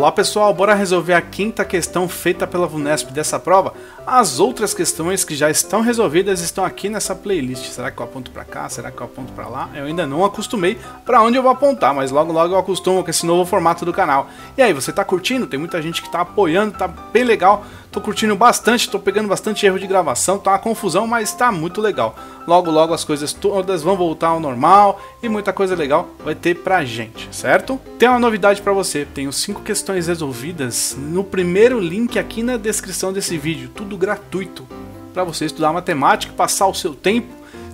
Olá pessoal, bora resolver a quinta questão feita pela VUNESP dessa prova? As outras questões que já estão resolvidas estão aqui nessa playlist. Será que eu aponto para cá? Será que eu aponto para lá? Eu ainda não acostumei para onde eu vou apontar, mas logo logo eu acostumo com esse novo formato do canal. E aí, você tá curtindo? Tem muita gente que tá apoiando, tá bem legal. Tô curtindo bastante, tô pegando bastante erro de gravação, tá uma confusão, mas tá muito legal. Logo, logo as coisas todas vão voltar ao normal e muita coisa legal vai ter pra gente, certo? Tem uma novidade para você, tenho 5 questões resolvidas no primeiro link aqui na descrição desse vídeo, tudo gratuito, para você estudar matemática, passar o seu tempo,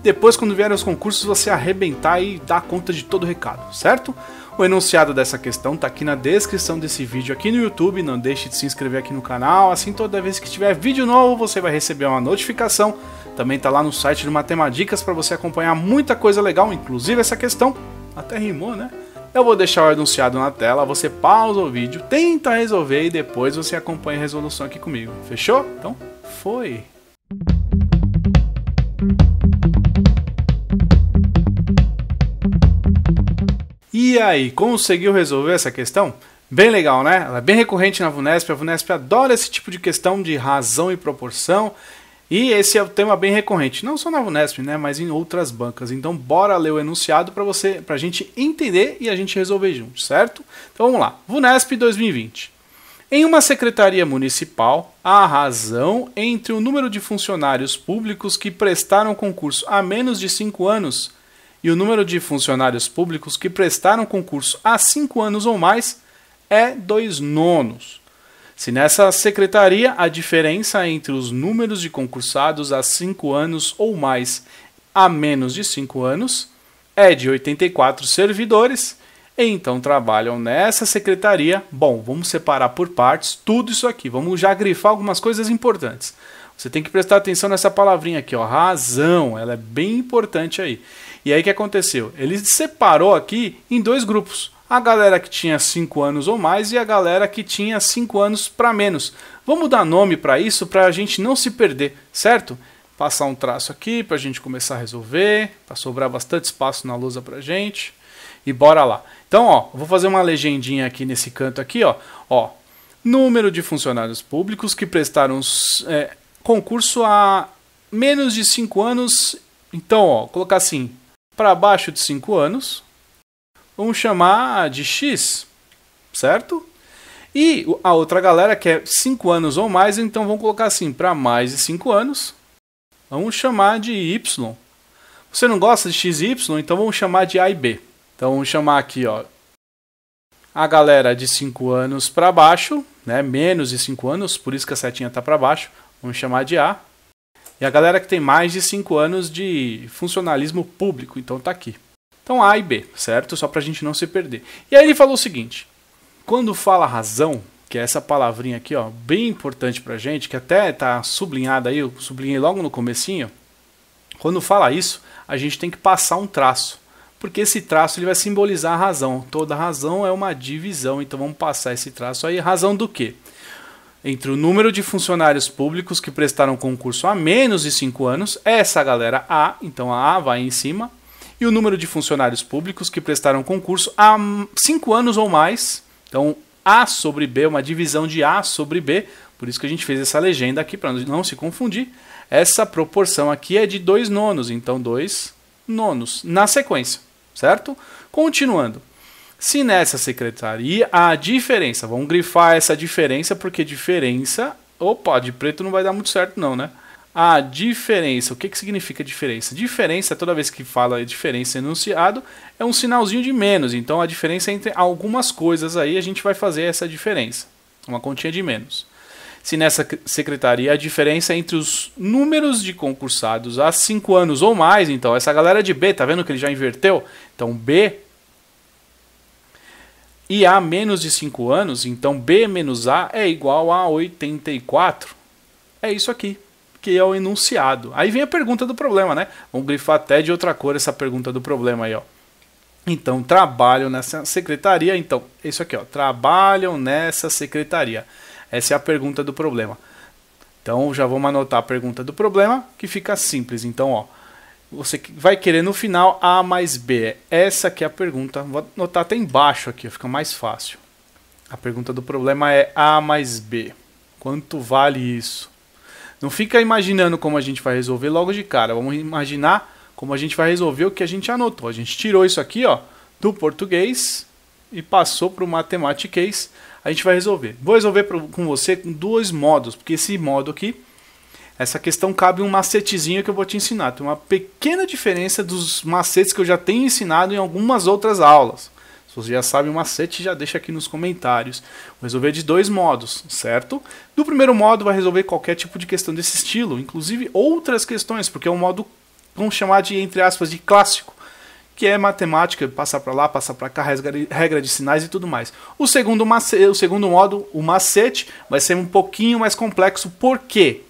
depois quando vierem os concursos você arrebentar e dar conta de todo o recado, certo? O enunciado dessa questão está aqui na descrição desse vídeo aqui no YouTube, não deixe de se inscrever aqui no canal, assim toda vez que tiver vídeo novo você vai receber uma notificação. Também está lá no site do Matemadicas para você acompanhar muita coisa legal, inclusive essa questão, até rimou, né? Eu vou deixar o enunciado na tela, você pausa o vídeo, tenta resolver e depois você acompanha a resolução aqui comigo. Fechou? Então, foi! E aí, conseguiu resolver essa questão? Bem legal, né? Ela é bem recorrente na VUNESP. A VUNESP adora esse tipo de questão de razão e proporção. E esse é o um tema bem recorrente, não só na VUNESP, né, mas em outras bancas. Então bora ler o enunciado para você, para a gente entender e a gente resolver junto, certo? Então vamos lá. VUNESP 2020. Em uma secretaria municipal, a razão entre o número de funcionários públicos que prestaram concurso há menos de 5 anos e o número de funcionários públicos que prestaram concurso há cinco anos ou mais é dois nonos. Se nessa secretaria a diferença entre os números de concursados há cinco anos ou mais a menos de cinco anos é de 84 servidores, então trabalham nessa secretaria. Bom, vamos separar por partes tudo isso aqui. Vamos já grifar algumas coisas importantes. Você tem que prestar atenção nessa palavrinha aqui, ó, razão. Ela é bem importante aí. E aí o que aconteceu? Ele separou aqui em dois grupos. A galera que tinha 5 anos ou mais e a galera que tinha 5 anos para menos. Vamos dar nome para isso para a gente não se perder, certo? Passar um traço aqui para a gente começar a resolver, para sobrar bastante espaço na lousa para gente. E bora lá. Então, ó, vou fazer uma legendinha aqui nesse canto aqui, ó. ó número de funcionários públicos que prestaram é, concurso há menos de 5 anos. Então, ó, colocar assim, para abaixo de 5 anos, vamos chamar de X, certo? E a outra galera que é 5 anos ou mais, então vamos colocar assim, para mais de 5 anos, vamos chamar de Y. Você não gosta de X e Y, então vamos chamar de A e B. Então vamos chamar aqui, ó, a galera de 5 anos para baixo, né, menos de 5 anos, por isso que a setinha está para baixo, vamos chamar de A. E a galera que tem mais de 5 anos de funcionalismo público, então tá aqui. Então A e B, certo? Só pra gente não se perder. E aí ele falou o seguinte: quando fala razão, que é essa palavrinha aqui, ó, bem importante pra gente, que até tá sublinhada aí, eu sublinhei logo no comecinho. Quando fala isso, a gente tem que passar um traço, porque esse traço ele vai simbolizar a razão. Toda razão é uma divisão, então vamos passar esse traço aí. Razão do quê? entre o número de funcionários públicos que prestaram concurso há menos de 5 anos, é essa galera A, então a A vai em cima, e o número de funcionários públicos que prestaram concurso há 5 anos ou mais. Então, A sobre B, uma divisão de A sobre B, por isso que a gente fez essa legenda aqui, para não se confundir. Essa proporção aqui é de 2 nonos, então 2 nonos, na sequência, certo? Continuando. Se nessa secretaria a diferença, vamos grifar essa diferença, porque diferença. Opa, de preto não vai dar muito certo, não, né? A diferença, o que, que significa diferença? Diferença, toda vez que fala diferença enunciado, é um sinalzinho de menos. Então a diferença entre algumas coisas aí, a gente vai fazer essa diferença. Uma continha de menos. Se nessa secretaria a diferença entre os números de concursados há 5 anos ou mais, então essa galera de B, tá vendo que ele já inverteu? Então B e A menos de 5 anos, então B menos A é igual a 84. É isso aqui, que é o enunciado. Aí vem a pergunta do problema, né? Vamos grifar até de outra cor essa pergunta do problema aí, ó. Então, trabalham nessa secretaria. Então, isso aqui, ó. Trabalham nessa secretaria. Essa é a pergunta do problema. Então, já vamos anotar a pergunta do problema, que fica simples. Então, ó você vai querer no final A mais B? Essa que é a pergunta. Vou anotar até embaixo aqui, fica mais fácil. A pergunta do problema é A mais B. Quanto vale isso? Não fica imaginando como a gente vai resolver logo de cara. Vamos imaginar como a gente vai resolver o que a gente anotou. A gente tirou isso aqui ó, do português e passou para o mathematiquês. A gente vai resolver. Vou resolver com você com dois modos, porque esse modo aqui essa questão cabe um macetezinho que eu vou te ensinar. Tem uma pequena diferença dos macetes que eu já tenho ensinado em algumas outras aulas. Se você já sabe o macete, já deixa aqui nos comentários. Vou resolver de dois modos, certo? Do primeiro modo vai resolver qualquer tipo de questão desse estilo, inclusive outras questões, porque é um modo, vamos chamar de, entre aspas, de clássico que é matemática, passar para lá, passar para cá, regra de sinais e tudo mais. O segundo, o segundo modo, o macete, vai ser um pouquinho mais complexo. Por quê?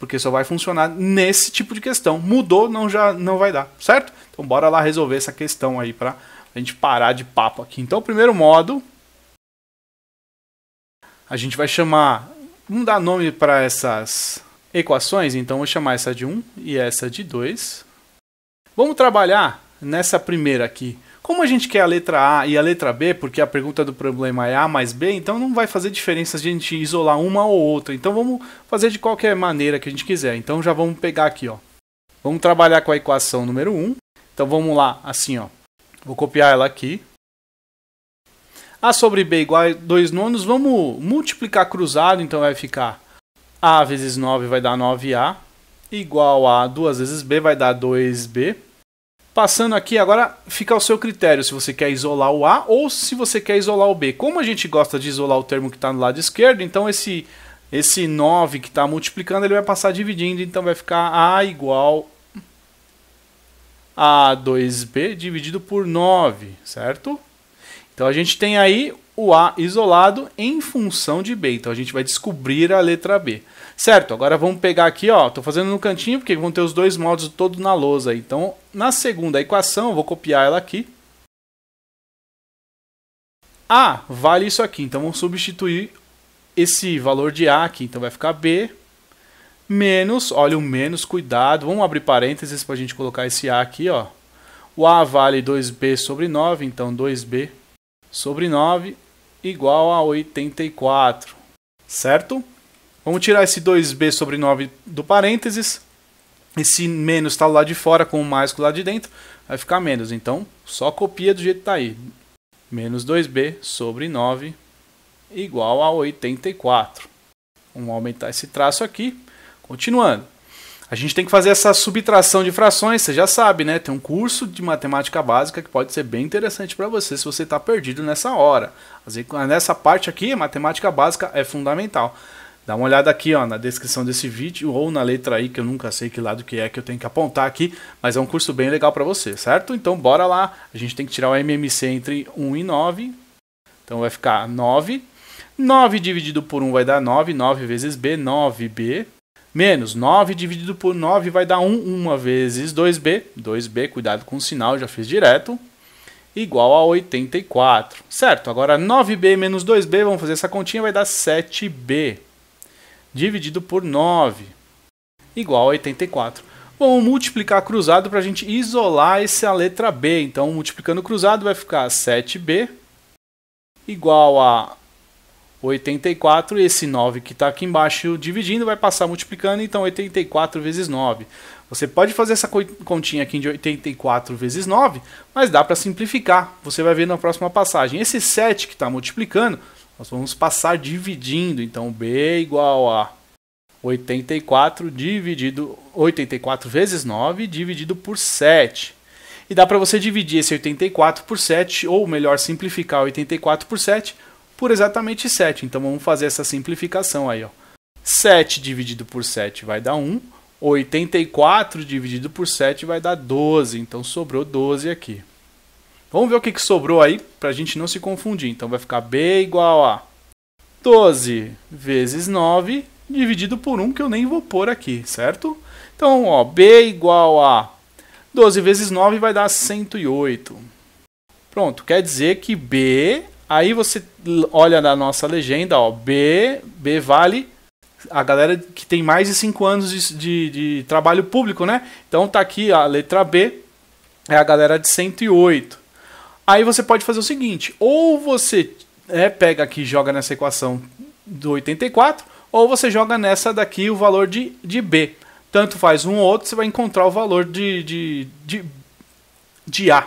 porque só vai funcionar nesse tipo de questão. Mudou, não já não vai dar, certo? Então bora lá resolver essa questão aí para a gente parar de papo aqui. Então, o primeiro modo a gente vai chamar, vamos dar nome para essas equações, então vou chamar essa de 1 e essa de 2. Vamos trabalhar nessa primeira aqui como a gente quer a letra A e a letra B, porque a pergunta do problema é A mais B, então não vai fazer diferença a gente isolar uma ou outra. Então vamos fazer de qualquer maneira que a gente quiser. Então já vamos pegar aqui, ó. Vamos trabalhar com a equação número 1. Então vamos lá, assim, ó. Vou copiar ela aqui. A sobre B igual a 2 nonos. Vamos multiplicar cruzado, então vai ficar A vezes 9 vai dar 9A. Igual a 2 vezes B vai dar 2B Passando aqui, agora fica ao seu critério se você quer isolar o A ou se você quer isolar o B. Como a gente gosta de isolar o termo que está no lado esquerdo, então esse, esse 9 que está multiplicando, ele vai passar dividindo, então vai ficar A igual a2b dividido por 9, certo? Então a gente tem aí o A isolado em função de B. Então a gente vai descobrir a letra B. Certo, agora vamos pegar aqui, ó, Estou fazendo no cantinho porque vão ter os dois modos todos na lousa. Então, na segunda equação, eu vou copiar ela aqui. A vale isso aqui, então vamos substituir esse valor de A aqui. Então vai ficar B menos, olha o menos, cuidado, vamos abrir parênteses para a gente colocar esse A aqui, ó. O A vale 2B sobre 9, então 2B sobre 9 igual a 84, certo? Vamos tirar esse 2b sobre 9 do parênteses. Esse menos está lá de fora com o mais lá de dentro, vai ficar menos. Então, só copia do jeito que está aí. Menos 2b sobre 9 igual a 84. Vamos aumentar esse traço aqui. Continuando. A gente tem que fazer essa subtração de frações, você já sabe, né? Tem um curso de matemática básica que pode ser bem interessante para você se você está perdido nessa hora. Nessa parte aqui, matemática básica é fundamental. Dá uma olhada aqui ó, na descrição desse vídeo ou na letra I, que eu nunca sei que lado que é que eu tenho que apontar aqui, mas é um curso bem legal para você, certo? Então bora lá, a gente tem que tirar o MMC entre 1 e 9, então vai ficar 9. 9 dividido por 1 vai dar 9, 9 vezes B, 9B, Menos 9 dividido por 9 vai dar 1, 1 vezes 2b. 2b, cuidado com o sinal, já fiz direto. Igual a 84. Certo, agora 9b menos 2b, vamos fazer essa continha, vai dar 7b. Dividido por 9. Igual a 84. Vamos multiplicar cruzado para a gente isolar essa letra b. Então, multiplicando cruzado vai ficar 7b igual a 84, esse 9 que está aqui embaixo dividindo vai passar multiplicando, então 84 vezes 9. Você pode fazer essa continha aqui de 84 vezes 9, mas dá para simplificar. Você vai ver na próxima passagem. Esse 7 que está multiplicando, nós vamos passar dividindo. Então B igual a 84 dividido 84 vezes 9 dividido por 7. E dá para você dividir esse 84 por 7, ou melhor, simplificar 84 por 7 por exatamente 7. Então vamos fazer essa simplificação aí. Ó. 7 dividido por 7 vai dar 1. 84 dividido por 7 vai dar 12. Então sobrou 12 aqui. Vamos ver o que, que sobrou aí para a gente não se confundir. Então vai ficar B igual a 12 vezes 9 dividido por 1, que eu nem vou pôr aqui, certo? Então, ó, B igual a 12 vezes 9 vai dar 108. Pronto, quer dizer que B Aí você olha na nossa legenda, ó, B, B vale a galera que tem mais de 5 anos de, de, de, trabalho público, né? Então tá aqui a letra B, é a galera de 108. Aí você pode fazer o seguinte: ou você é, pega aqui e joga nessa equação do 84, ou você joga nessa daqui o valor de, de B. Tanto faz um ou outro, você vai encontrar o valor de, de, de, de A.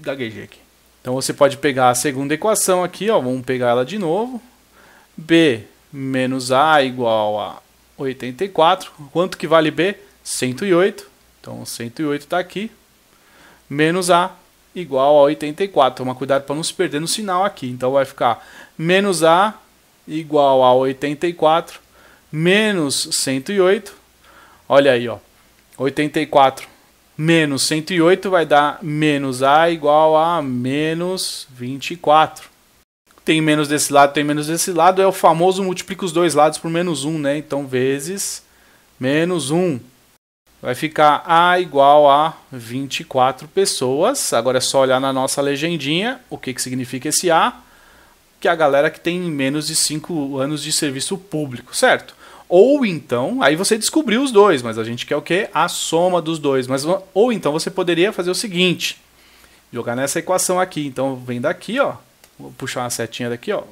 Gaguejei aqui. Então você pode pegar a segunda equação aqui, ó, vamos pegar ela de novo. B menos A igual a 84. Quanto que vale B? 108. Então 108 está aqui. Menos A igual a 84. Toma cuidado para não se perder no sinal aqui. Então vai ficar menos A igual a 84 menos 108. Olha aí, ó. 84 menos 108 vai dar menos A igual a menos 24. Tem menos desse lado, tem menos desse lado, é o famoso multiplica os dois lados por menos 1, né? Então, vezes menos 1. Vai ficar A igual a 24 pessoas. Agora é só olhar na nossa legendinha o que, que significa esse A, que é a galera que tem menos de 5 anos de serviço público, certo? Ou então, aí você descobriu os dois, mas a gente quer o quê? A soma dos dois. Mas, ou então você poderia fazer o seguinte: jogar nessa equação aqui. Então vem daqui, ó. Vou puxar uma setinha daqui, ó.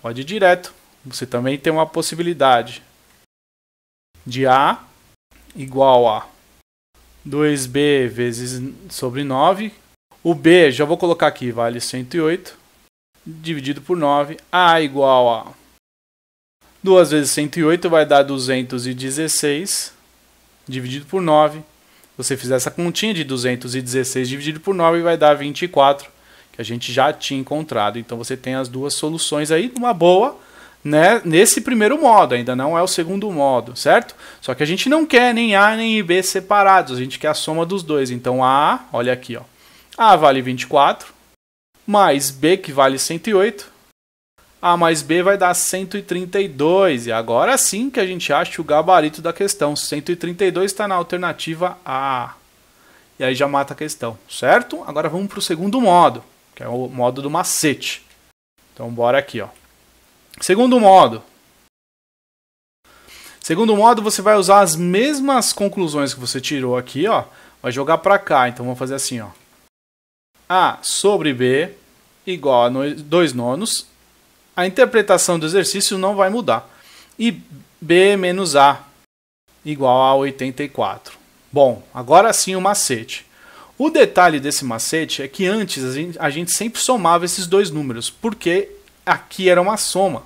Pode ir direto. Você também tem uma possibilidade de A igual a 2B vezes sobre 9. O B, já vou colocar aqui, vale 108 dividido por 9. A igual a 2 vezes 108 vai dar 216 dividido por 9. Você fizer essa continha de 216 dividido por 9 vai dar 24, que a gente já tinha encontrado. Então você tem as duas soluções aí numa boa, né, nesse primeiro modo, ainda não é o segundo modo, certo? Só que a gente não quer nem A nem B separados, a gente quer a soma dos dois. Então A, olha aqui, ó. A vale 24 mais B que vale 108 a mais B vai dar 132. E agora sim que a gente acha o gabarito da questão. 132 está na alternativa A. E aí já mata a questão, certo? Agora vamos para o segundo modo, que é o modo do macete. Então bora aqui, ó. Segundo modo. Segundo modo, você vai usar as mesmas conclusões que você tirou aqui, ó. Vai jogar para cá. Então vamos fazer assim, ó. A sobre B igual a 2 nonos a interpretação do exercício não vai mudar. E B menos A igual a 84. Bom, agora sim o macete. O detalhe desse macete é que antes a gente, a gente sempre somava esses dois números, porque aqui era uma soma.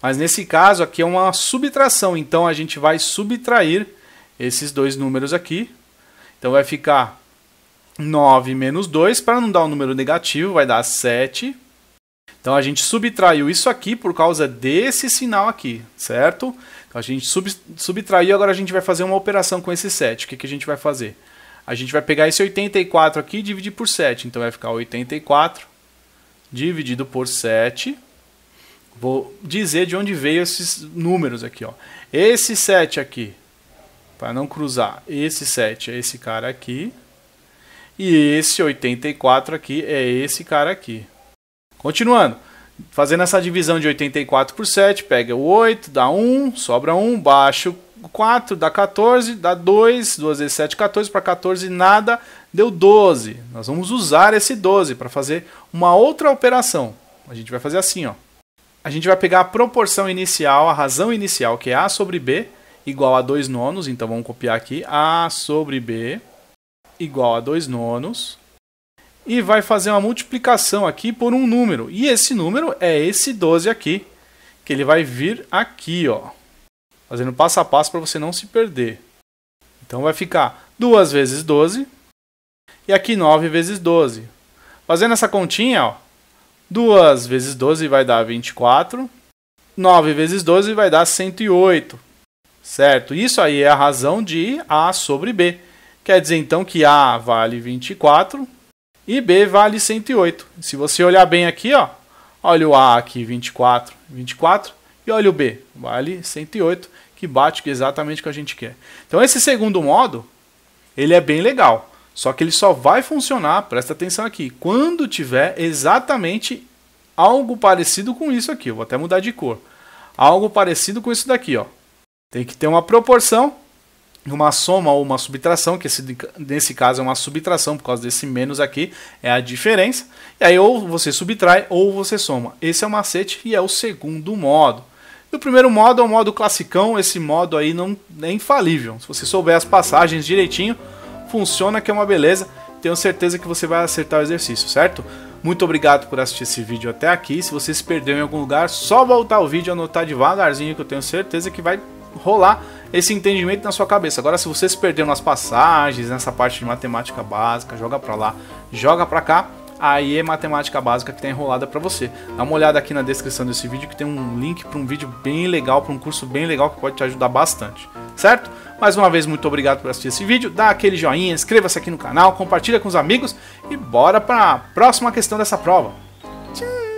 Mas nesse caso aqui é uma subtração, então a gente vai subtrair esses dois números aqui. Então vai ficar 9 menos 2, para não dar um número negativo, vai dar 7 então a gente subtraiu isso aqui por causa desse sinal aqui, certo? Então a gente sub, subtraiu, agora a gente vai fazer uma operação com esse 7. O que, que a gente vai fazer? A gente vai pegar esse 84 aqui e dividir por 7. Então vai ficar 84 dividido por 7. Vou dizer de onde veio esses números aqui. Ó. Esse 7 aqui, para não cruzar, esse 7 é esse cara aqui. E esse 84 aqui é esse cara aqui. Continuando. Fazendo essa divisão de 84 por 7, pega o 8, dá 1, sobra 1, baixa o 4, dá 14, dá 2, 2 vezes 7, 14, para 14 nada, deu 12. Nós vamos usar esse 12 para fazer uma outra operação. A gente vai fazer assim, ó. A gente vai pegar a proporção inicial, a razão inicial, que é A sobre B, igual a 2 nonos, então vamos copiar aqui, A sobre B igual a 2 nonos, e vai fazer uma multiplicação aqui por um número. E esse número é esse 12 aqui, que ele vai vir aqui, ó. Fazendo passo a passo para você não se perder. Então vai ficar 2 vezes 12 e aqui 9 vezes 12. Fazendo essa continha, ó, 2 vezes 12 vai dar 24, 9 vezes 12 vai dar 108, certo? Isso aí é a razão de A sobre B. Quer dizer então que A vale 24 e B vale 108. Se você olhar bem aqui, ó, olha o A aqui, 24, 24, e olha o B, vale 108, que bate exatamente o que a gente quer. Então esse segundo modo, ele é bem legal, só que ele só vai funcionar, presta atenção aqui, quando tiver exatamente algo parecido com isso aqui. Eu vou até mudar de cor. Algo parecido com isso daqui, ó. Tem que ter uma proporção uma soma ou uma subtração, que esse, nesse caso é uma subtração por causa desse menos aqui, é a diferença. E aí ou você subtrai ou você soma. Esse é o macete e é o segundo modo. E o primeiro modo é o modo classicão, esse modo aí não é infalível. Se você souber as passagens direitinho, funciona que é uma beleza. Tenho certeza que você vai acertar o exercício, certo? Muito obrigado por assistir esse vídeo até aqui. Se você se perdeu em algum lugar, só voltar o vídeo e anotar devagarzinho que eu tenho certeza que vai rolar esse entendimento na sua cabeça. Agora, se você se perdeu nas passagens, nessa parte de matemática básica, joga para lá, joga para cá, aí é matemática básica que tá enrolada para você. Dá uma olhada aqui na descrição desse vídeo que tem um link para um vídeo bem legal, para um curso bem legal que pode te ajudar bastante, certo? Mais uma vez, muito obrigado por assistir esse vídeo, dá aquele joinha, inscreva-se aqui no canal, compartilha com os amigos e bora para a próxima questão dessa prova. Tchau!